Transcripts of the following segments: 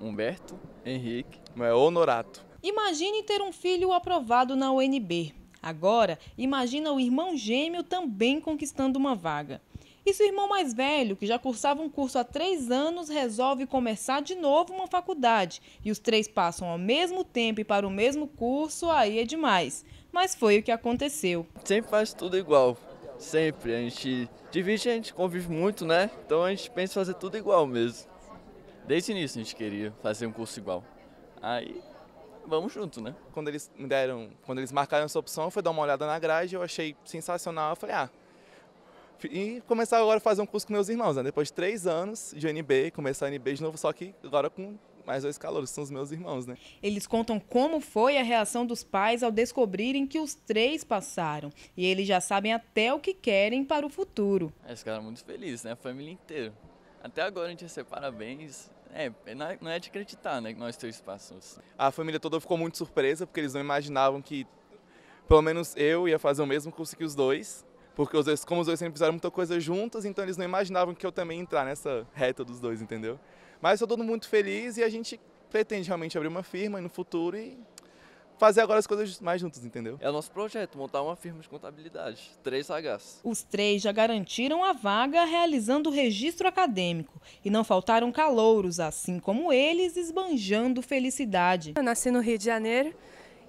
Humberto Henrique é Honorato. Imagine ter um filho aprovado na UNB. Agora, imagina o irmão gêmeo também conquistando uma vaga. E se o irmão mais velho, que já cursava um curso há três anos, resolve começar de novo uma faculdade e os três passam ao mesmo tempo e para o mesmo curso, aí é demais. Mas foi o que aconteceu. Sempre faz tudo igual. Sempre. A gente divide, a gente convive muito, né? Então a gente pensa fazer tudo igual mesmo. Desde o início a gente queria fazer um curso igual. Aí vamos junto, né? Quando eles me deram, quando eles marcaram essa opção, eu fui dar uma olhada na grade, eu achei sensacional, eu falei, ah. E começar agora a fazer um curso com meus irmãos, né? Depois de três anos de NB, começar a NB de novo, só que agora com mais dois calouros, são os meus irmãos, né? Eles contam como foi a reação dos pais ao descobrirem que os três passaram. E eles já sabem até o que querem para o futuro. Esse cara é muito feliz, né? A família inteira. Até agora a gente recebe parabéns, é, é, não é de acreditar, né, que nós três passamos. A família toda ficou muito surpresa, porque eles não imaginavam que pelo menos eu ia fazer o mesmo curso que os dois, porque os dois, como os dois sempre fizeram muita coisa juntos, então eles não imaginavam que eu também ia entrar nessa reta dos dois, entendeu? Mas estou todo mundo feliz e a gente pretende realmente abrir uma firma no futuro e fazer agora as coisas mais juntos, entendeu? É o nosso projeto, montar uma firma de contabilidade, três sagaz. Os três já garantiram a vaga realizando o registro acadêmico e não faltaram calouros, assim como eles, esbanjando felicidade. Eu nasci no Rio de Janeiro,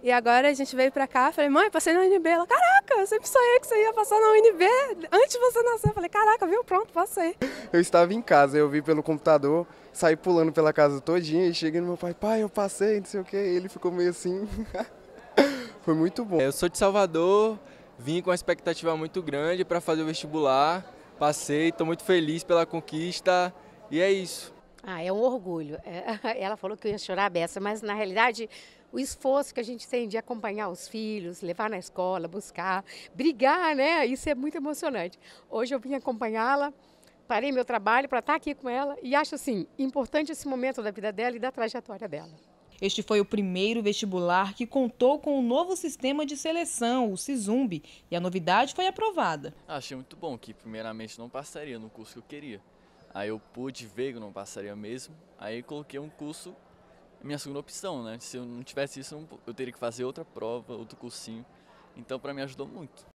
e agora a gente veio pra cá, falei, mãe, passei na UNB. Ela, caraca, eu sempre sonhei que você ia passar na UNB antes de você nascer. Eu falei, caraca, viu? Pronto, passei. Eu estava em casa, eu vi pelo computador, saí pulando pela casa todinha e cheguei no meu pai, pai, eu passei, não sei o que. Ele ficou meio assim. Foi muito bom. Eu sou de Salvador, vim com uma expectativa muito grande para fazer o vestibular, passei, estou muito feliz pela conquista e é isso. Ah, é um orgulho. É, ela falou que eu ia chorar a beça, mas na realidade o esforço que a gente tem de acompanhar os filhos, levar na escola, buscar, brigar, né? Isso é muito emocionante. Hoje eu vim acompanhá-la, parei meu trabalho para estar tá aqui com ela e acho assim importante esse momento da vida dela e da trajetória dela. Este foi o primeiro vestibular que contou com o um novo sistema de seleção, o Cisumbi, e a novidade foi aprovada. Achei muito bom que primeiramente não passaria no curso que eu queria. Aí eu pude ver que não passaria mesmo, aí coloquei um curso minha segunda opção, né? Se eu não tivesse isso, eu teria que fazer outra prova, outro cursinho. Então, para mim ajudou muito.